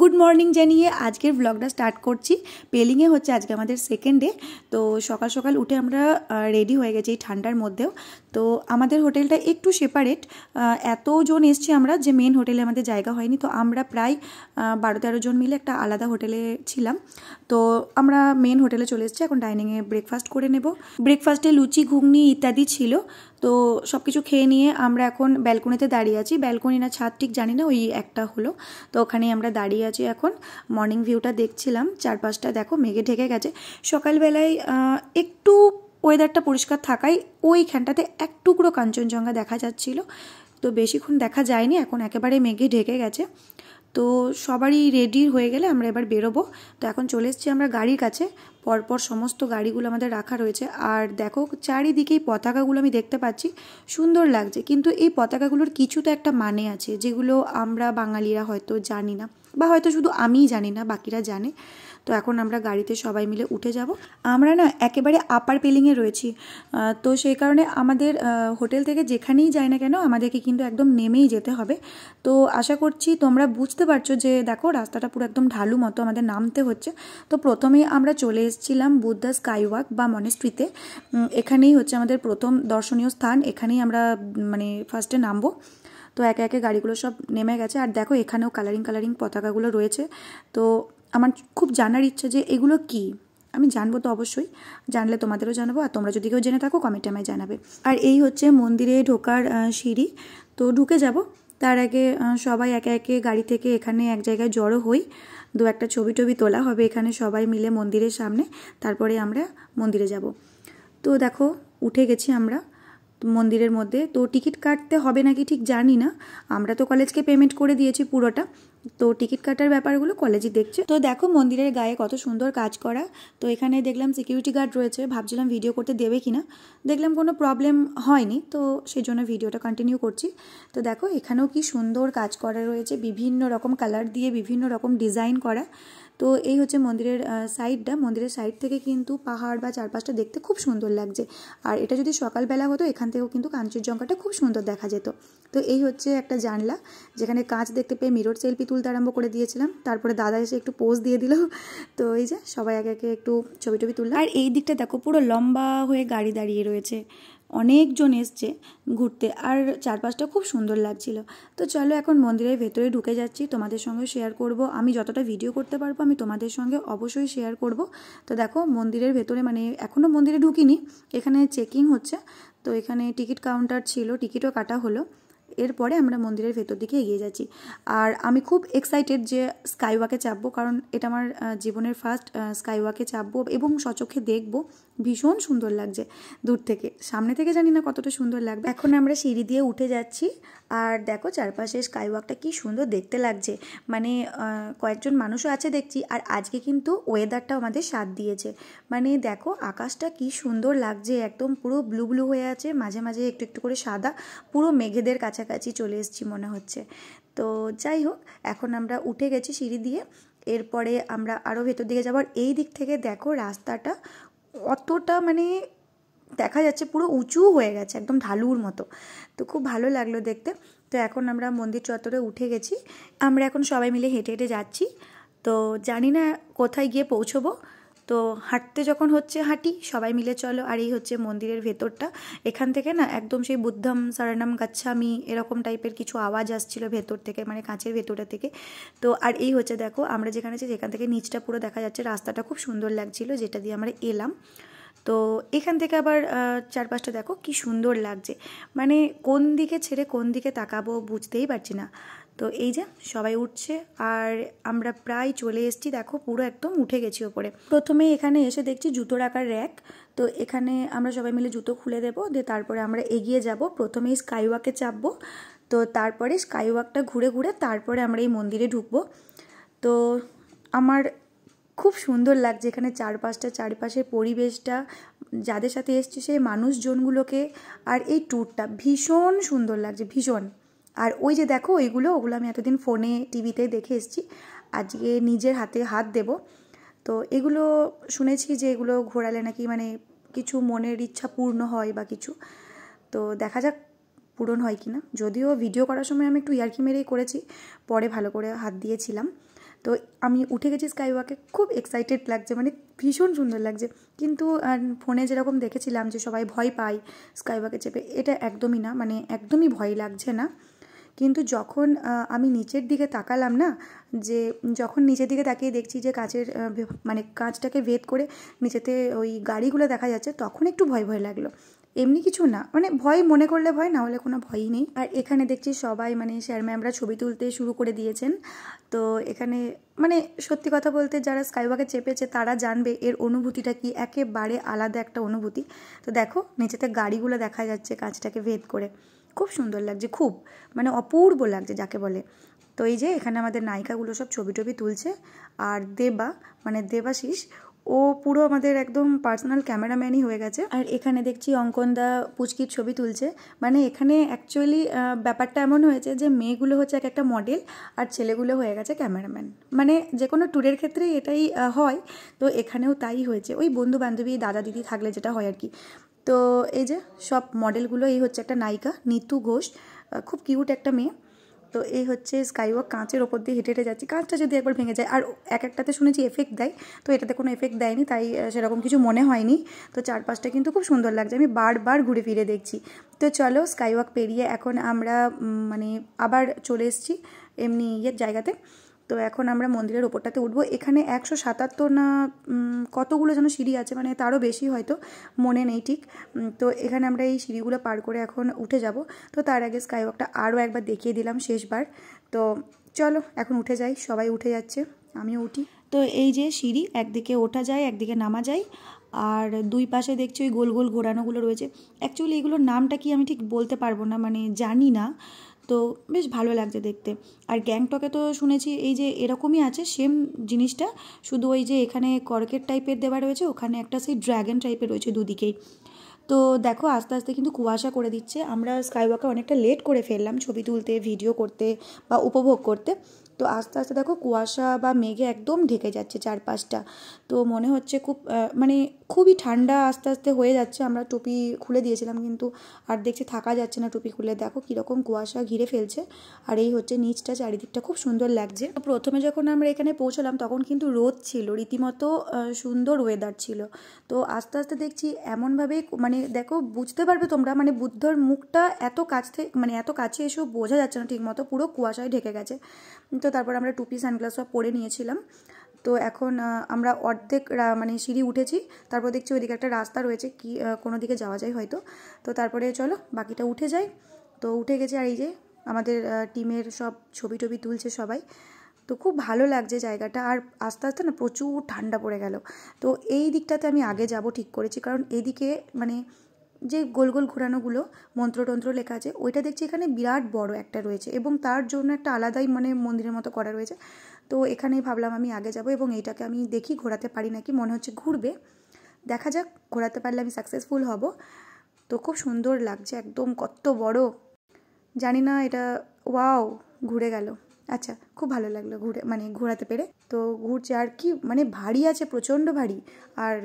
good morning জানিয়ে আজকের ব্লগটা স্টার্ট করছি পেলিংয়ে হচ্ছে আজকে আমাদের সেকেন্ড ডে তো সকাল সকাল উঠে আমরা রেডি হয়ে গেছি এই ঠান্ডার মধ্যেও তো আমাদের হোটেলটা একটু সেপারেট এতজন এসছি আমরা যে মেন হোটেলে আমাদের জায়গা হয়নি তো আমরা প্রায় বারো তেরো জন মিলে একটা আলাদা হোটেলে ছিলাম তো আমরা মেন হোটেলে চলে এসেছি এখন ডাইনিংয়ে ব্রেকফাস্ট করে নেব ব্রেকফাস্টে লুচি ঘুগনি ইত্যাদি ছিল তো সব কিছু খেয়ে নিয়ে আমরা এখন ব্যালকনিতে দাঁড়িয়ে আছি ব্যালকনি না ছাদ ঠিক জানি না ওই একটা হলো তো ওখানে আমরা দাঁড়িয়ে আছি এখন মর্নিং ভিউটা দেখছিলাম চারপাশটা দেখো মেঘে ঢেকে গেছে সকালবেলায় একটু ওয়েদারটা পরিষ্কার থাকায় ওইখানটাতে এক টুকরো কাঞ্চনজঙ্ঘা দেখা যাচ্ছিল তো বেশিক্ষণ দেখা যায়নি এখন একেবারে মেঘে ঢেকে গেছে তো সবারই রেডি হয়ে গেলে আমরা এবার বেরোবো তো এখন চলে এসছি আমরা গাড়ির কাছে পরপর সমস্ত গাড়িগুলো আমাদের রাখা রয়েছে আর দেখো চারিদিকেই পতাকাগুলো আমি দেখতে পাচ্ছি সুন্দর লাগছে কিন্তু এই পতাকাগুলোর কিছু তো একটা মানে আছে যেগুলো আমরা বাঙালিরা হয়তো জানি না বা হয়তো শুধু আমিই জানি না বাকিরা জানে তো এখন আমরা গাড়িতে সবাই মিলে উঠে যাব আমরা না একেবারে আপার পেলিংয়ে রয়েছি তো সেই কারণে আমাদের হোটেল থেকে যেখানেই যাই না কেন আমাদেরকে কিন্তু একদম নেমেই যেতে হবে তো আশা করছি তোমরা বুঝতে পারছো যে দেখো রাস্তাটা পুরো একদম ঢালু মতো আমাদের নামতে হচ্ছে তো প্রথমেই আমরা চলে এসেছিলাম বুদ্ধা স্কাইওয়াক বা মনেস্ট্রিতে এখানেই হচ্ছে আমাদের প্রথম দর্শনীয় স্থান এখানেই আমরা মানে ফার্স্টে নামবো তো একে একে গাড়িগুলো সব নেমে গেছে আর দেখো এখানেও কালারিং কালারিং পতাকাগুলো রয়েছে তো আমার খুব জানার ইচ্ছা যে এগুলো কী আমি জানবো তো অবশ্যই জানলে তোমাদেরও জানাবো আর তোমরা যদি কেউ জেনে থাকো কমেন্টে আমায় জানাবে আর এই হচ্ছে মন্দিরে ঢোকার সিঁড়ি তো ঢুকে যাব তার আগে সবাই একে একে গাড়ি থেকে এখানে এক জায়গায় জড়ো হই দু একটা ছবি টবি তোলা হবে এখানে সবাই মিলে মন্দিরের সামনে তারপরে আমরা মন্দিরে যাব তো দেখো উঠে গেছি আমরা মন্দিরের মধ্যে তো টিকিট কাটতে হবে নাকি ঠিক জানি না আমরা তো কলেজকে পেমেন্ট করে দিয়েছি পুরোটা তো টিকিট কাটার ব্যাপারগুলো কলেজে দেখছে তো দেখো মন্দিরের গায়ে কত সুন্দর কাজ করা তো এখানে দেখলাম সিকিউরিটি গার্ড রয়েছে ভাবছিলাম ভিডিও করতে দেবে কিনা দেখলাম কোনো প্রবলেম হয়নি তো সেই জন্য ভিডিওটা কন্টিনিউ করছি তো দেখো এখানেও কি সুন্দর কাজ করা রয়েছে বিভিন্ন রকম কালার দিয়ে বিভিন্ন রকম ডিজাইন করা তো এই হচ্ছে মন্দিরের সাইডটা মন্দিরের সাইড থেকে কিন্তু পাহাড় বা চারপাশটা দেখতে খুব সুন্দর লাগছে আর এটা যদি সকালবেলা হতো এখান থেকেও কিন্তু কাঞ্চনজঙ্ঘাটা খুব সুন্দর দেখা যেত তো এই হচ্ছে একটা জানলা যেখানে কাঁচ দেখতে পেয়ে মিরর সেলফি তুলতে আরম্ভ করে দিয়েছিলাম তারপরে দাদা এসে একটু পোজ দিয়ে দিল তো এই যে সবাই একে একে একটু ছবি টবি তুললাম আর এই দিকটা দেখো পুরো লম্বা হয়ে গাড়ি দাঁড়িয়ে রয়েছে অনেকজন এসছে ঘুরতে আর চারপাশটা খুব সুন্দর লাগছিল তো চলো এখন মন্দিরের ভেতরে ঢুকে যাচ্ছি তোমাদের সঙ্গে শেয়ার করব আমি যতটা ভিডিও করতে পারবো আমি তোমাদের সঙ্গে অবশ্যই শেয়ার করব তো দেখো মন্দিরের ভেতরে মানে এখনও মন্দিরে ঢুকিনি এখানে চেকিং হচ্ছে তো এখানে টিকিট কাউন্টার ছিল টিকিটও কাটা হলো এরপরে আমরা মন্দিরের ভেতর দিকে এগিয়ে যাচ্ছি আর আমি খুব এক্সাইটেড যে স্কাইওয়াকে চাপবো কারণ এটা আমার জীবনের ফার্স্ট স্কাইওয়াকে চাপবো এবং সচক্ষে দেখবো ভীষণ সুন্দর লাগছে দূর থেকে সামনে থেকে জানি না কতটা সুন্দর লাগবে এখন আমরা সিঁড়ি দিয়ে উঠে যাচ্ছি আর দেখো চারপাশে স্কাইওয়াকটা কি সুন্দর দেখতে লাগছে মানে কয়েকজন মানুষও আছে দেখছি আর আজকে কিন্তু ওয়েদারটা আমাদের সাথ দিয়েছে মানে দেখো আকাশটা কি সুন্দর লাগছে একদম পুরো ব্লু ব্লু হয়ে আছে মাঝে মাঝে একটু একটু করে সাদা পুরো মেঘেদের কাছাকাছি চলে এসেছি মনে হচ্ছে তো যাই হোক এখন আমরা উঠে গেছি সিঁড়ি দিয়ে এরপরে আমরা আরও ভেতর দিকে যাবো এই দিক থেকে দেখো রাস্তাটা অতটা মানে দেখা যাচ্ছে পুরো উঁচু হয়ে গেছে একদম ঢালুর মতো তো খুব ভালো লাগলো দেখতে তো এখন আমরা মন্দির চত্বরে উঠে গেছি আমরা এখন সবাই মিলে হেঁটে হেঁটে যাচ্ছি তো জানি না কোথায় গিয়ে পৌঁছবো তো হাঁটতে যখন হচ্ছে হাঁটি সবাই মিলে চলো আর এই হচ্ছে মন্দিরের ভেতরটা এখান থেকে না একদম সেই বুদ্ধম সারানাম গাচ্ছামি এরকম টাইপের কিছু আওয়াজ আসছিল ভেতর থেকে মানে কাঁচের ভেতরটা থেকে তো আর এই হচ্ছে দেখো আমরা যেখানে আছি সেখান থেকে নিচটা পুরো দেখা যাচ্ছে রাস্তাটা খুব সুন্দর লাগছিল যেটা দিয়ে আমরা এলাম তো এখান থেকে আবার চারপাশটা দেখো কি সুন্দর লাগছে মানে কোন দিকে ছেড়ে কোন দিকে তাকাবো বুঝতেই পারছি না তো এই যে সবাই উঠছে আর আমরা প্রায় চলে এসেছি দেখো পুরো একদম উঠে গেছি ওপরে প্রথমে এখানে এসে দেখছি জুতো রাখার র্যাক তো এখানে আমরা সবাই মিলে জুতো খুলে দেবো দিয়ে তারপরে আমরা এগিয়ে যাব প্রথমেই স্কাইওয়াকে চাপবো তো তারপরে স্কাইওয়াকটা ঘুরে ঘুরে তারপরে আমরা এই মন্দিরে ঢুকবো তো আমার খুব সুন্দর লাগছে এখানে চারপাশটা চারপাশের পরিবেশটা যাদের সাথে এসছি সেই মানুষজনগুলোকে আর এই ট্যুরটা ভীষণ সুন্দর লাগছে ভীষণ আর ওই যে দেখো ওইগুলো ওগুলো আমি এতদিন ফোনে টিভিতে দেখে এসেছি আজকে নিজের হাতে হাত দেব তো এগুলো শুনেছি যে এগুলো ঘোরালে নাকি মানে কিছু মনের ইচ্ছা পূর্ণ হয় বা কিছু তো দেখা যাক পূরণ হয় কি না যদিও ভিডিও করার সময় আমি একটু ইয়ার্কি মেরেই করেছি পরে ভালো করে হাত দিয়েছিলাম তো আমি উঠে গেছি স্কাই ওয়াকে খুব এক্সাইটেড লাগছে মানে ভীষণ সুন্দর লাগছে কিন্তু ফোনে যেরকম দেখেছিলাম যে সবাই ভয় পায় স্কাই ওয়াকে চেপে এটা একদমই না মানে একদমই ভয় লাগছে না কিন্তু যখন আমি নিচের দিকে তাকালাম না যে যখন নিচের দিকে তাকিয়ে দেখছি যে কাঁচের মানে কাঁচটাকে ভেদ করে নিচেতে ওই গাড়িগুলো দেখা যাচ্ছে তখন একটু ভয় ভয় লাগলো এমনি কিছু না মানে ভয় মনে করলে ভয় না হলে কোনো ভয়ই নেই আর এখানে দেখছি সবাই মানে স্যার ম্যামরা ছবি তুলতে শুরু করে দিয়েছেন তো এখানে মানে সত্যি কথা বলতে যারা স্কাইওয়াকে চেপেছে তারা জানবে এর অনুভূতিটা কি একেবারে আলাদা একটা অনুভূতি তো দেখো নিচেতে গাড়িগুলো দেখা যাচ্ছে কাঁচটাকে ভেদ করে খুব সুন্দর লাগছে খুব মানে অপূর্ব লাগছে যাকে বলে তো এই যে এখানে আমাদের নায়িকাগুলো সব ছবি টবি তুলছে আর দেবা মানে দেবাশিস ও পুরো আমাদের একদম পার্সোনাল ক্যামেরাম্যানই হয়ে গেছে আর এখানে দেখছি অঙ্কনদা পুচকির ছবি তুলছে মানে এখানে অ্যাকচুয়ালি ব্যাপারটা এমন হয়েছে যে মেয়েগুলো হচ্ছে এক একটা মডেল আর ছেলেগুলো হয়ে গেছে ক্যামেরাম্যান মানে যে কোনো ট্যুরের ক্ষেত্রেই এটাই হয় তো এখানেও তাই হয়েছে ওই বন্ধু বান্ধবী দাদা দিদি থাকলে যেটা হয় আর কি তো এই যে সব মডেলগুলো এই হচ্ছে একটা নায়িকা নিতু ঘোষ খুব কিউট একটা মেয়ে তো এই হচ্ছে স্কাইওয়াক কাঁচের ওপর দিয়ে হেঁটে হেঁটে যাচ্ছি কাঁচটা যদি একবার ভেঙে যায় আর এক একটাতে শুনেছি এফেক্ট দেয় তো এটাতে কোনো এফেক্ট দেয়নি তাই সেরকম কিছু মনে হয়নি তো চারপাশটা কিন্তু খুব সুন্দর লাগছে আমি বারবার ঘুরে ফিরে দেখছি তো চলো স্কাইওয়াক পেরিয়ে এখন আমরা মানে আবার চলে এসেছি এমনি ইয়ের জায়গাতে তো এখন আমরা মন্দিরের ওপরটাতে উঠবো এখানে একশো সাতাত্তর না কতগুলো যেন সিঁড়ি আছে মানে তারও বেশি হয়তো মনে নেই ঠিক তো এখানে আমরা এই সিঁড়িগুলো পার করে এখন উঠে যাব তো তার আগে স্কাইওয়াকটা আরও একবার দেখিয়ে দিলাম শেষবার তো চলো এখন উঠে যাই সবাই উঠে যাচ্ছে আমিও উঠি তো এই যে সিঁড়ি একদিকে ওঠা যায় একদিকে নামা যায় আর দুই পাশে দেখছি ওই গোল গোল ঘোরানোগুলো রয়েছে অ্যাকচুয়ালি এগুলোর নামটা কি আমি ঠিক বলতে পারবো না মানে জানি না তো বেশ ভালো লাগছে দেখতে আর গ্যাংটকে তো শুনেছি এই যে এরকমই আছে সেম জিনিসটা শুধু ওই যে এখানে করকেট টাইপের দেওয়া রয়েছে ওখানে একটা সেই ড্র্যাগন টাইপের রয়েছে দুদিকেই তো দেখো আস্তে আস্তে কিন্তু কুয়াশা করে দিচ্ছে আমরা স্কাই ওয়াকে অনেকটা লেট করে ফেললাম ছবি তুলতে ভিডিও করতে বা উপভোগ করতে তো আস্তে আস্তে দেখো কুয়াশা বা মেঘে একদম ঢেকে যাচ্ছে চারপাশটা তো মনে হচ্ছে খুব মানে খুবই ঠান্ডা আস্তে আস্তে হয়ে যাচ্ছে আমরা টুপি খুলে দিয়েছিলাম কিন্তু আর দেখছি থাকা যাচ্ছে না টুপি খুলে দেখো কীরকম কুয়াশা ঘিরে ফেলছে আর এই হচ্ছে নিচটা চারিদিকটা খুব সুন্দর লাগছে প্রথমে যখন আমরা এখানে পৌঁছলাম তখন কিন্তু রোদ ছিল রীতিমতো সুন্দর ওয়েদার ছিল তো আস্তে আস্তে দেখছি এমনভাবে মানে দেখো বুঝতে পারবে তোমরা মানে বুদ্ধর মুখটা এত কাছ থেকে মানে এত কাছে এসেও বোঝা যাচ্ছে না ঠিকমতো পুরো কুয়াশায় ঢেকে গেছে তো তারপর আমরা টুপি সানগ্লাস সব পরে নিয়েছিলাম তো এখন আমরা অর্ধেক মানে সিঁড়ি উঠেছি তারপর দেখছি ওইদিকে একটা রাস্তা রয়েছে কি কোনো দিকে যাওয়া যায় হয়তো তো তারপরে চলো বাকিটা উঠে যাই তো উঠে গেছে আর এই যে আমাদের টিমের সব ছবি টবি তুলছে সবাই তো খুব ভালো লাগছে জায়গাটা আর আস্তে আস্তে না প্রচুর ঠান্ডা পড়ে গেল তো এই দিকটাতে আমি আগে যাব ঠিক করেছি কারণ এদিকে মানে যে গোল গোল ঘোরানোগুলো মন্ত্রতন্ত্র লেখা আছে ওইটা দেখছি এখানে বিরাট বড় একটা রয়েছে এবং তার জন্য একটা আলাদাই মানে মন্দিরের মতো করা রয়েছে তো এখানে ভাবলাম আমি আগে যাব এবং এইটাকে আমি দেখি ঘোরাতে পারি নাকি মনে হচ্ছে ঘুরবে দেখা যাক ঘোরাতে পারলে আমি সাকসেসফুল হব তো খুব সুন্দর লাগছে একদম কত বড় জানি না এটা ওয়াও ঘুরে গেল আচ্ছা খুব ভালো লাগলো ঘুরে মানে ঘোরাতে পেরে তো ঘুরছে আর কি মানে ভারী আছে প্রচণ্ড ভারী আর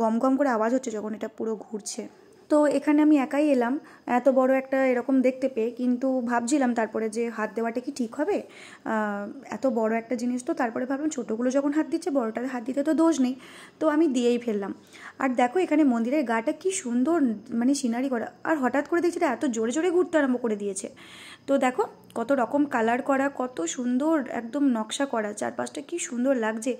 গম গম করে আওয়াজ হচ্ছে যখন এটা পুরো ঘুরছে তো এখানে আমি একাই এলাম এত বড় একটা এরকম দেখতে পেয়ে কিন্তু ভাবছিলাম তারপরে যে হাত দেওয়াটা কি ঠিক হবে এত বড় একটা জিনিস তো তারপরে ভাবলাম ছোটোগুলো যখন হাত দিচ্ছে বড়টাতে হাত দিতে তো দোষ নেই তো আমি দিয়েই ফেললাম আর দেখো এখানে মন্দিরের গাটা কি সুন্দর মানে সিনারি করা আর হঠাৎ করে দেখছি এত জোরে জোরে ঘুরতে আরম্ভ করে দিয়েছে তো দেখো কত রকম কালার করা কত সুন্দর একদম নকশা করা চারপাশটা কি সুন্দর লাগছে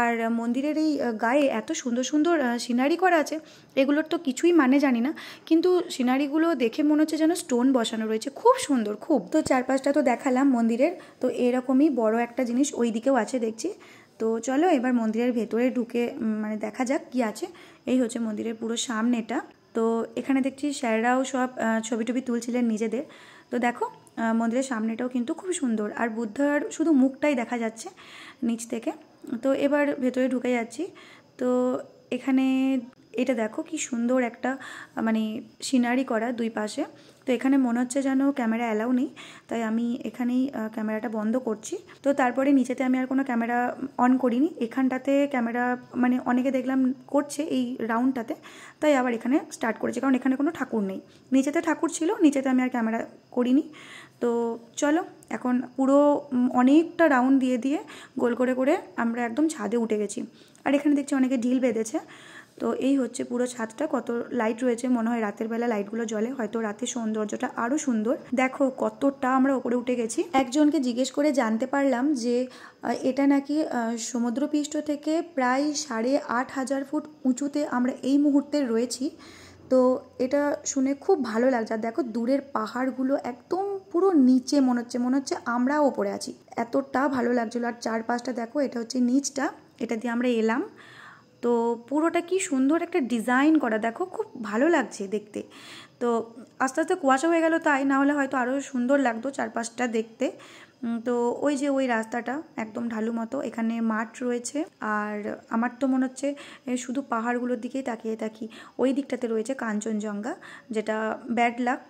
আর মন্দিরের এই গায়ে এত সুন্দর সুন্দর সিনারি করা আছে এগুলোর তো কিছুই মানে জানি না কিন্তু সিনারিগুলো দেখে মনে হচ্ছে যেন স্টোন বসানো রয়েছে খুব সুন্দর খুব তো চারপাশটা তো দেখালাম মন্দিরের তো এরকমই বড় একটা জিনিস ওই দিকেও আছে দেখছি তো চলো এবার মন্দিরের ভেতরে ঢুকে মানে দেখা যাক কি আছে এই হচ্ছে মন্দিরের পুরো সামনেটা তো এখানে দেখছি স্যাররাও সব ছবি টবি তুলছিলেন নিজেদের তো দেখো মন্দিরের সামনেটাও কিন্তু খুব সুন্দর আর বুদ্ধার শুধু মুখটাই দেখা যাচ্ছে নিচ থেকে তো এবার ভেতরে ঢুকে যাচ্ছি তো এখানে এটা দেখো কি সুন্দর একটা মানে সিনারি করা দুই পাশে তো এখানে মনে হচ্ছে যেন ক্যামেরা অ্যালাউ নেই তাই আমি এখানেই ক্যামেরাটা বন্ধ করছি তো তারপরে নিচেতে আমি আর কোনো ক্যামেরা অন করিনি এখানটাতে ক্যামেরা মানে অনেকে দেখলাম করছে এই রাউন্ডটাতে তাই আবার এখানে স্টার্ট করেছি কারণ এখানে কোনো ঠাকুর নেই নিচেতে ঠাকুর ছিল নিচেতে আমি আর ক্যামেরা করিনি তো চলো এখন পুরো অনেকটা রাউন্ড দিয়ে দিয়ে গোল করে করে আমরা একদম ছাদে উঠে গেছি আর এখানে দেখছি অনেকে ঢিল বেঁধেছে তো এই হচ্ছে পুরো ছাদটা কত লাইট রয়েছে মনে হয় রাতের বেলা লাইটগুলো জ্বলে হয়তো রাতের সৌন্দর্যটা আরও সুন্দর দেখো কতটা আমরা ওপরে উঠে গেছি একজনকে জিজ্ঞেস করে জানতে পারলাম যে এটা নাকি সমুদ্রপৃষ্ঠ থেকে প্রায় সাড়ে আট হাজার ফুট উঁচুতে আমরা এই মুহূর্তে রয়েছি তো এটা শুনে খুব ভালো লাগছে আর দেখো দূরের পাহাড়গুলো একদম পুরো নিচে মনে হচ্ছে মনে হচ্ছে আমরাও ওপরে আছি এতটা ভালো লাগছিলো আর চারপাশটা দেখো এটা হচ্ছে নিচটা এটা দিয়ে আমরা এলাম তো পুরোটা কি সুন্দর একটা ডিজাইন করা দেখো খুব ভালো লাগছে দেখতে তো আস্তে আস্তে কুয়াশা হয়ে গেল তাই না হলে হয়তো আরও সুন্দর লাগতো চারপাশটা দেখতে তো ওই যে ওই রাস্তাটা একদম ঢালু মতো এখানে মাঠ রয়েছে আর আমার তো মনে হচ্ছে শুধু পাহাড়গুলোর দিকেই তাকিয়ে থাকি ওই দিকটাতে রয়েছে কাঞ্চনজঙ্ঘা যেটা ব্যাড লাক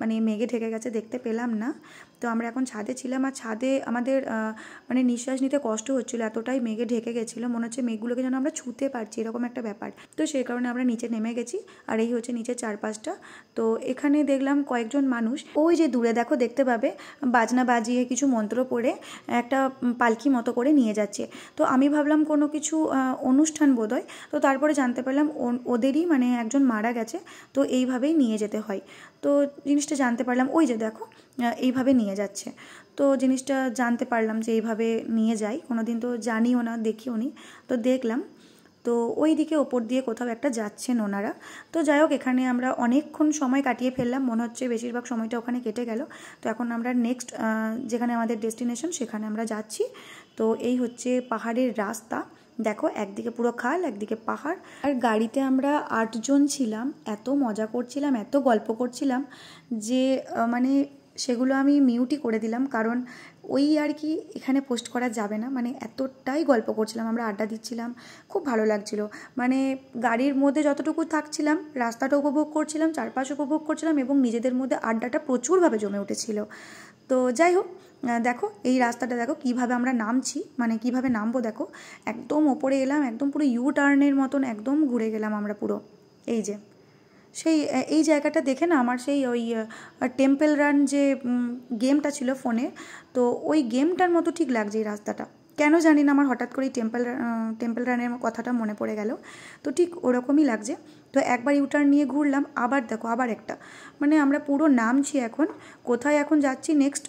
মানে মেঘে ঢেকে গেছে দেখতে পেলাম না তো আমরা এখন ছাদে ছিলাম আর ছাদে আমাদের মানে নিঃশ্বাস নিতে কষ্ট হচ্ছিলো এতটাই মেঘে ঢেকে গেছিলো মনে হচ্ছে মেঘগুলোকে যেন আমরা ছুঁতে পারছি এরকম একটা ব্যাপার তো সেই কারণে আমরা নিচে নেমে গেছি আর এই হচ্ছে নিচের চারপাশটা তো এখানে দেখলাম কয়েকজন মানুষ ওই যে দূরে দেখো দেখতে পাবে বাজনা বাজিয়ে কিছু মন্ত্র পড়ে একটা পালকি মতো করে নিয়ে যাচ্ছে তো আমি ভাবলাম কোনো কিছু অনুষ্ঠান বোধহয় তো তারপরে জানতে পারলাম ওদেরই মানে একজন মারা গেছে তো এইভাবেই নিয়ে যেতে হয় তো জিনিসটা জানতে পারলাম ওই যে দেখো এইভাবে নিয়ে যাচ্ছে তো জিনিসটা জানতে পারলাম যে এইভাবে নিয়ে যাই কোনো দিন তো জানিও না দেখিও নি তো দেখলাম তো ওই দিকে ওপর দিয়ে কোথাও একটা যাচ্ছেন ওনারা তো যাই হোক এখানে আমরা অনেকক্ষণ সময় কাটিয়ে ফেললাম মনে হচ্ছে বেশিরভাগ সময়টা ওখানে কেটে গেল তো এখন আমরা নেক্সট যেখানে আমাদের ডেস্টিনেশন সেখানে আমরা যাচ্ছি তো এই হচ্ছে পাহাড়ের রাস্তা দেখো একদিকে পুরো খাল একদিকে পাহাড় আর গাড়িতে আমরা আটজন ছিলাম এত মজা করছিলাম এত গল্প করছিলাম যে মানে সেগুলো আমি মিউটই করে দিলাম কারণ ওই আর কি এখানে পোস্ট করা যাবে না মানে এতটাই গল্প করছিলাম আমরা আড্ডা দিচ্ছিলাম খুব ভালো লাগছিল মানে গাড়ির মধ্যে যতটুকু থাকছিলাম রাস্তাটা উপভোগ করছিলাম চারপাশ উপভোগ করছিলাম এবং নিজেদের মধ্যে আড্ডাটা প্রচুরভাবে জমে উঠেছিল তো যাই হোক দেখো এই রাস্তাটা দেখো কিভাবে আমরা নামছি মানে কিভাবে নামবো দেখো একদম ওপরে এলাম একদম পুরো ইউ টার্নের মতন একদম ঘুরে গেলাম আমরা পুরো এই যে সেই এই জায়গাটা দেখে না আমার সেই ওই টেম্পল রান যে গেমটা ছিল ফোনে তো ওই গেমটার মতো ঠিক লাগছে এই রাস্তাটা কেন জানি না আমার হঠাৎ করেই টেম্পল টেম্পল রানের কথাটা মনে পড়ে গেল তো ঠিক ওরকমই লাগছে তো একবার ইউটার্ন নিয়ে ঘুরলাম আবার দেখো আবার একটা মানে আমরা পুরো নামছি এখন কোথায় এখন যাচ্ছি নেক্সট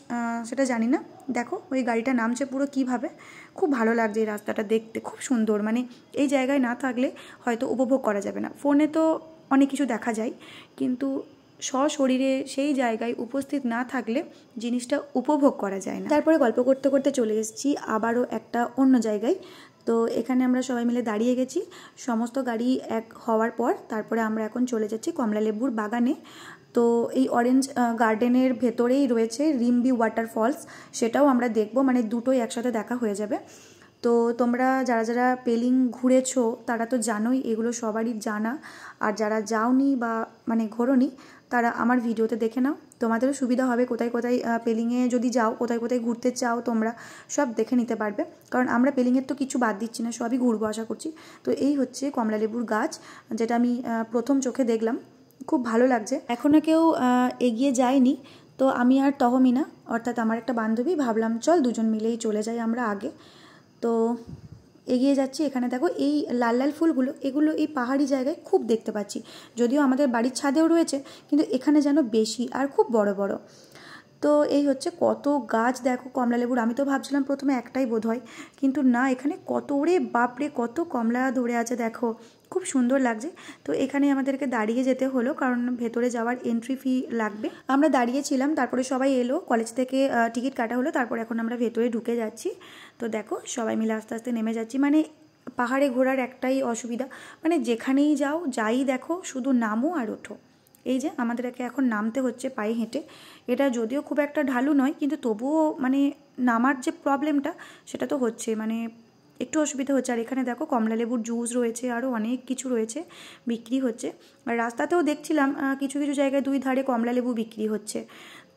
সেটা জানি না দেখো ওই গাড়িটা নামছে পুরো কিভাবে খুব ভালো লাগছে এই রাস্তাটা দেখতে খুব সুন্দর মানে এই জায়গায় না থাকলে হয়তো উপভোগ করা যাবে না ফোনে তো অনেক কিছু দেখা যায় কিন্তু সশরীরে সেই জায়গায় উপস্থিত না থাকলে জিনিসটা উপভোগ করা যায় না তারপরে গল্প করতে করতে চলে এসেছি আবারও একটা অন্য জায়গায় তো এখানে আমরা সবাই মিলে দাঁড়িয়ে গেছি সমস্ত গাড়ি এক হওয়ার পর তারপরে আমরা এখন চলে যাচ্ছি কমলালেবুর বাগানে তো এই অরেঞ্জ গার্ডেনের ভেতরেই রয়েছে রিম্বি ফলস সেটাও আমরা দেখব মানে দুটোই একসাথে দেখা হয়ে যাবে তো তোমরা যারা যারা পেলিং ঘুরেছো তারা তো জানোই এগুলো সবারই জানা আর যারা যাওনি বা মানে ঘোরোনি তারা আমার ভিডিওতে দেখে নাও তোমাদেরও সুবিধা হবে কোথায় কোথায় পেলিংয়ে যদি যাও কোথায় কোথায় ঘুরতে চাও তোমরা সব দেখে নিতে পারবে কারণ আমরা পেলিংয়ের তো কিছু বাদ দিচ্ছি না সবই ঘুরবো আশা করছি তো এই হচ্ছে কমলালেবুর গাছ যেটা আমি প্রথম চোখে দেখলাম খুব ভালো লাগছে এখনও কেউ এগিয়ে যায়নি তো আমি আর তহমিনা অর্থাৎ আমার একটা বান্ধবী ভাবলাম চল দুজন মিলেই চলে যাই আমরা আগে তো এগিয়ে যাচ্ছি এখানে দেখো এই লাল লাল ফুলগুলো এগুলো এই পাহাড়ি জায়গায় খুব দেখতে পাচ্ছি যদিও আমাদের বাড়ির ছাদেও রয়েছে কিন্তু এখানে যেন বেশি আর খুব বড় বড় তো এই হচ্ছে কত গাছ দেখো কমলা লেবুর আমি তো ভাবছিলাম প্রথমে একটাই বোধ হয় কিন্তু না এখানে কত ওরে বাপরে কত কমলা ধরে আছে দেখো খুব সুন্দর লাগছে তো এখানে আমাদেরকে দাঁড়িয়ে যেতে হলো কারণ ভেতরে যাওয়ার এন্ট্রি ফি লাগবে আমরা দাঁড়িয়েছিলাম তারপরে সবাই এলো কলেজ থেকে টিকিট কাটা হলো তারপর এখন আমরা ভেতরে ঢুকে যাচ্ছি তো দেখো সবাই মিলে আস্তে আস্তে নেমে যাচ্ছি মানে পাহাড়ে ঘোরার একটাই অসুবিধা মানে যেখানেই যাও যাই দেখো শুধু নামো আর ওঠো এই যে আমাদেরকে এখন নামতে হচ্ছে পায়ে হেঁটে এটা যদিও খুব একটা ঢালু নয় কিন্তু তবুও মানে নামার যে প্রবলেমটা সেটা তো হচ্ছে মানে একটু অসুবিধা হচ্ছে আর এখানে দেখো কমলা লেবুর জুস রয়েছে আরও অনেক কিছু রয়েছে বিক্রি হচ্ছে আর রাস্তাতেও দেখছিলাম কিছু কিছু জায়গায় দুই ধারে কমলা লেবু বিক্রি হচ্ছে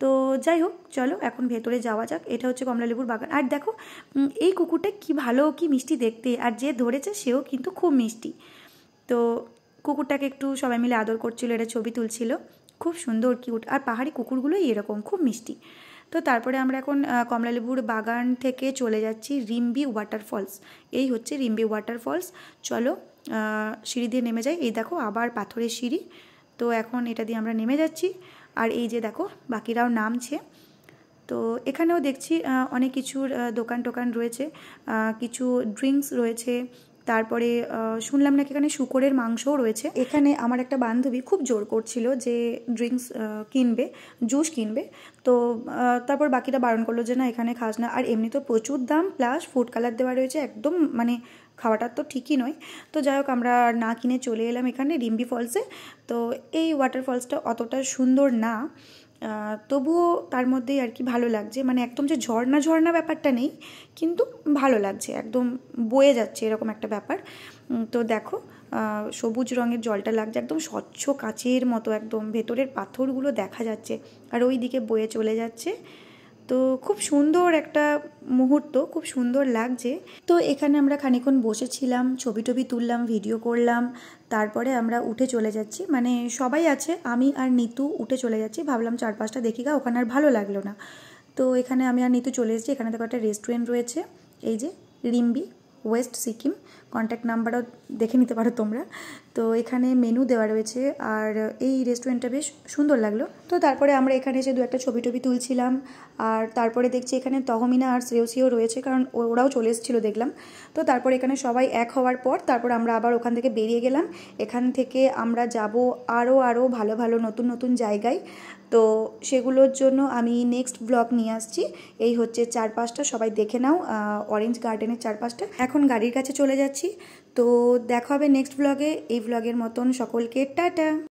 তো যাই হোক চলো এখন ভেতরে যাওয়া যাক এটা হচ্ছে কমলালেবুর বাগান আর দেখো এই কুকুরটা কি ভালো কি মিষ্টি দেখতে আর যে ধরেছে সেও কিন্তু খুব মিষ্টি তো কুকুরটাকে একটু সবাই মিলে আদর করছিল এটা ছবি তুলছিল খুব সুন্দর কিউট আর পাহাড়ি কুকুরগুলোই এরকম খুব মিষ্টি তো তারপরে আমরা এখন কমলালেবুর বাগান থেকে চলে যাচ্ছি রিম্বি ওয়াটারফলস এই হচ্ছে রিম্বি ওয়াটারফলস চলো সিঁড়ি দিয়ে নেমে যাই এই দেখো আবার পাথরের সিঁড়ি তো এখন এটা দিয়ে আমরা নেমে যাচ্ছি আর এই যে দেখো বাকিরাও নামছে তো এখানেও দেখছি অনেক কিছুর দোকান টোকান রয়েছে কিছু ড্রিঙ্কস রয়েছে তারপরে শুনলাম নাকি এখানে শুকরের মাংসও রয়েছে এখানে আমার একটা বান্ধবী খুব জোর করছিল যে ড্রিঙ্কস কিনবে জুস কিনবে তো তারপর বাকিটা বারণ করলো যে না এখানে খাস না আর এমনি তো প্রচুর দাম প্লাস ফুড কালার দেওয়া রয়েছে একদম মানে খাওয়াটা তো ঠিকই নয় তো যাই হোক আমরা না কিনে চলে এলাম এখানে রিম্বি ফলসে তো এই ওয়াটার ফলসটা অতটা সুন্দর না তবুও তার মধ্যেই আর কি ভালো লাগছে মানে একদম যে ঝর্না ঝর্ণা ব্যাপারটা নেই কিন্তু ভালো লাগছে একদম বয়ে যাচ্ছে এরকম একটা ব্যাপার তো দেখো সবুজ রঙের জলটা লাগছে একদম স্বচ্ছ কাচের মতো একদম ভেতরের পাথরগুলো দেখা যাচ্ছে আর ওই দিকে বয়ে চলে যাচ্ছে তো খুব সুন্দর একটা মুহূর্ত খুব সুন্দর লাগছে তো এখানে আমরা খানিক্ষণ বসেছিলাম ছবি টবি তুললাম ভিডিও করলাম তারপরে আমরা উঠে চলে যাচ্ছি মানে সবাই আছে আমি আর নিতু উঠে চলে যাচ্ছি ভাবলাম চার পাঁচটা দেখি গা ওখানে আর ভালো লাগলো না তো এখানে আমি আর নিতু চলে এসেছি এখানে দেখো একটা রেস্টুরেন্ট রয়েছে এই যে রিম্বি ওয়েস্ট সিকিম কন্ট্যাক্ট নাম্বারও দেখে নিতে পারো তোমরা তো এখানে মেনু দেওয়া রয়েছে আর এই রেস্টুরেন্টটা বেশ সুন্দর লাগলো তো তারপরে আমরা এখানে এসে দু একটা ছবি টবি তুলছিলাম আর তারপরে দেখছি এখানে তহমিনা আর শ্রেয়সীও রয়েছে কারণ ওরাও চলে এসেছিলো দেখলাম তো তারপর এখানে সবাই এক হওয়ার পর তারপর আমরা আবার ওখান থেকে বেরিয়ে গেলাম এখান থেকে আমরা যাব আরও আরও ভালো ভালো নতুন নতুন জায়গায় তো সেগুলোর জন্য আমি নেক্সট ব্লগ নিয়ে আসছি এই হচ্ছে চার পাঁচটা সবাই দেখে নাও অরেঞ্জ গার্ডেনের চারপাশটা এখন গাড়ির কাছে চলে যাচ্ছি তো দেখা হবে নেক্সট ব্লগে এই ব্লগের মতন সকলকে টাটা